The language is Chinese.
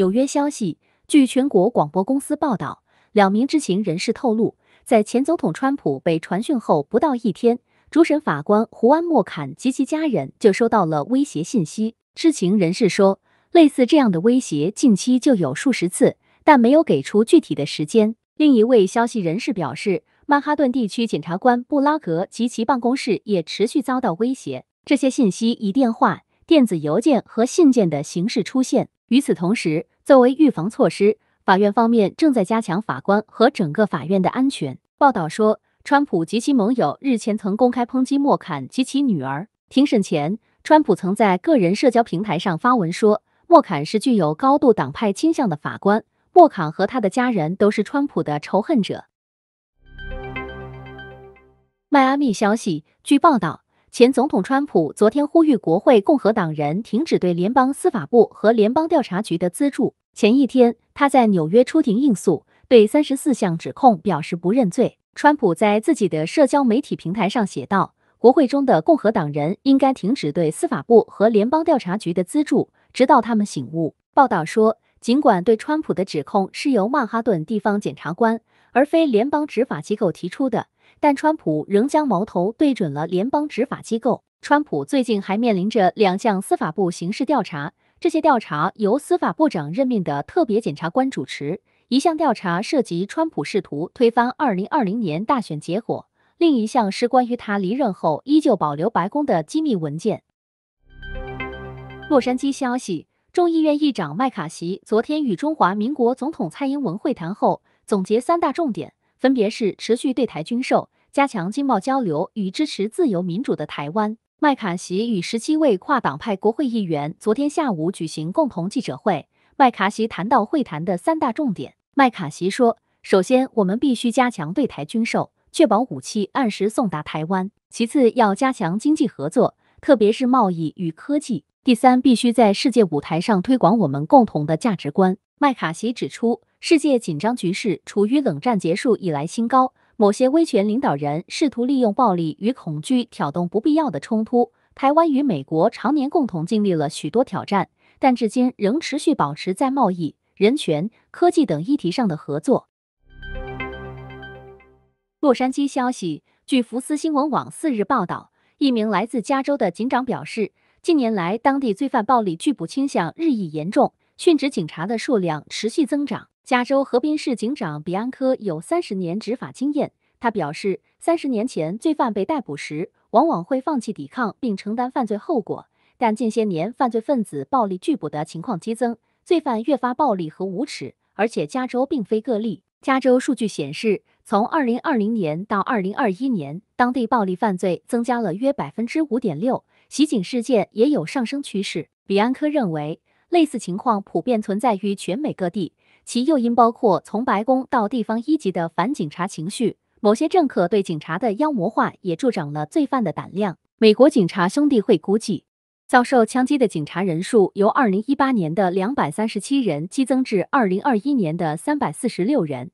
纽约消息，据全国广播公司报道，两名知情人士透露，在前总统川普被传讯后不到一天，主审法官胡安·莫坎及其家人就收到了威胁信息。知情人士说，类似这样的威胁近期就有数十次，但没有给出具体的时间。另一位消息人士表示，曼哈顿地区检察官布拉格及其办公室也持续遭到威胁。这些信息以电话、电子邮件和信件的形式出现。与此同时，作为预防措施，法院方面正在加强法官和整个法院的安全。报道说，川普及其盟友日前曾公开抨击莫坎及其女儿。庭审前，川普曾在个人社交平台上发文说，莫坎是具有高度党派倾向的法官，莫坎和他的家人都是川普的仇恨者。迈阿密消息，据报道。前总统川普昨天呼吁国会共和党人停止对联邦司法部和联邦调查局的资助。前一天，他在纽约出庭应诉，对三十四项指控表示不认罪。川普在自己的社交媒体平台上写道：“国会中的共和党人应该停止对司法部和联邦调查局的资助，直到他们醒悟。”报道说，尽管对川普的指控是由曼哈顿地方检察官而非联邦执法机构提出的。但川普仍将矛头对准了联邦执法机构。川普最近还面临着两项司法部刑事调查，这些调查由司法部长任命的特别检察官主持。一项调查涉及川普试图推翻二零二零年大选结果，另一项是关于他离任后依旧保留白宫的机密文件。洛杉矶消息，众议院议长麦卡锡昨天与中华民国总统蔡英文会谈后，总结三大重点。分别是持续对台军售、加强经贸交流与支持自由民主的台湾。麦卡锡与十七位跨党派国会议员昨天下午举行共同记者会。麦卡锡谈到会谈的三大重点。麦卡锡说，首先，我们必须加强对台军售，确保武器按时送达台湾；其次，要加强经济合作，特别是贸易与科技；第三，必须在世界舞台上推广我们共同的价值观。麦卡锡指出。世界紧张局势处于冷战结束以来新高，某些威权领导人试图利用暴力与恐惧挑动不必要的冲突。台湾与美国常年共同经历了许多挑战，但至今仍持续保持在贸易、人权、科技等议题上的合作。洛杉矶消息，据福斯新闻网四日报道，一名来自加州的警长表示，近年来当地罪犯暴力拒捕倾向日益严重，殉职警察的数量持续增长。加州河滨市警长比安科有三十年执法经验，他表示，三十年前罪犯被逮捕时，往往会放弃抵抗并承担犯罪后果。但近些年，犯罪分子暴力拒捕的情况激增，罪犯越发暴力和无耻。而且，加州并非个例。加州数据显示，从二零二零年到二零二一年，当地暴力犯罪增加了约百分之五点六，袭警事件也有上升趋势。比安科认为，类似情况普遍存在于全美各地。其诱因包括从白宫到地方一级的反警察情绪，某些政客对警察的妖魔化也助长了罪犯的胆量。美国警察兄弟会估计，遭受枪击的警察人数由2018年的237人激增至2021年的346人。